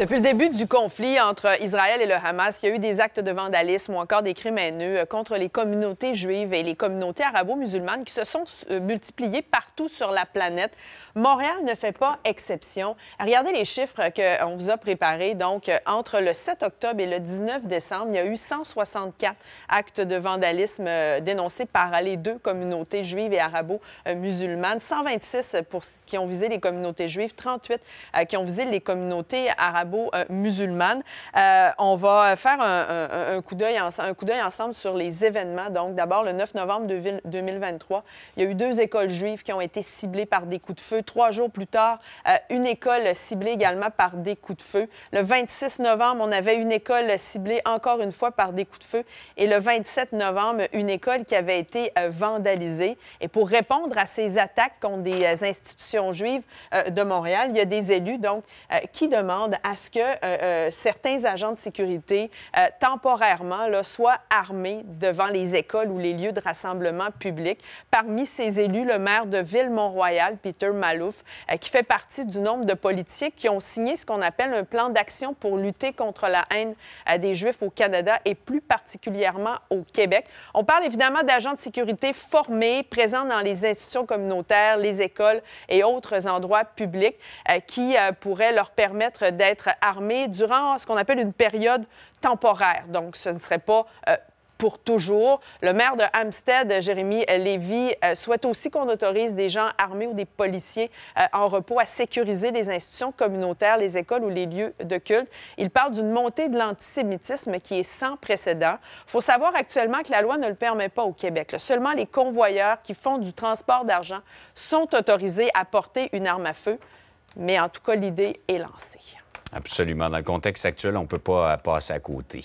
Depuis le début du conflit entre Israël et le Hamas, il y a eu des actes de vandalisme ou encore des crimes haineux euh, contre les communautés juives et les communautés arabo-musulmanes qui se sont euh, multipliés partout sur la planète. Montréal ne fait pas exception. Regardez les chiffres qu'on euh, vous a préparés. Donc, entre le 7 octobre et le 19 décembre, il y a eu 164 actes de vandalisme dénoncés par les deux communautés juives et arabo-musulmanes, 126 pour... qui ont visé les communautés juives, 38 qui ont visé les communautés arabo euh, musulmane. Euh, on va faire un, un coup d'œil ensemble sur les événements. Donc, d'abord, le 9 novembre 2023, il y a eu deux écoles juives qui ont été ciblées par des coups de feu. Trois jours plus tard, euh, une école ciblée également par des coups de feu. Le 26 novembre, on avait une école ciblée encore une fois par des coups de feu. Et le 27 novembre, une école qui avait été vandalisée. Et pour répondre à ces attaques contre des institutions juives de Montréal, il y a des élus donc, qui demandent à que euh, euh, certains agents de sécurité, euh, temporairement, là, soient armés devant les écoles ou les lieux de rassemblement public. Parmi ces élus, le maire de Ville-Mont-Royal, Peter Malouf, qui fait partie du nombre de politiques qui ont signé ce qu'on appelle un plan d'action pour lutter contre la haine des Juifs au Canada et plus particulièrement au Québec. On parle évidemment d'agents de sécurité formés, présents dans les institutions communautaires, les écoles et autres endroits publics qui pourraient leur permettre d'être durant ce qu'on appelle une période temporaire. Donc, ce ne serait pas euh, pour toujours. Le maire de Hampstead, Jérémy Lévy, euh, souhaite aussi qu'on autorise des gens armés ou des policiers euh, en repos à sécuriser les institutions communautaires, les écoles ou les lieux de culte. Il parle d'une montée de l'antisémitisme qui est sans précédent. Il faut savoir actuellement que la loi ne le permet pas au Québec. Seulement les convoyeurs qui font du transport d'argent sont autorisés à porter une arme à feu. Mais en tout cas, l'idée est lancée. Absolument. Dans le contexte actuel, on ne peut pas euh, passer à côté.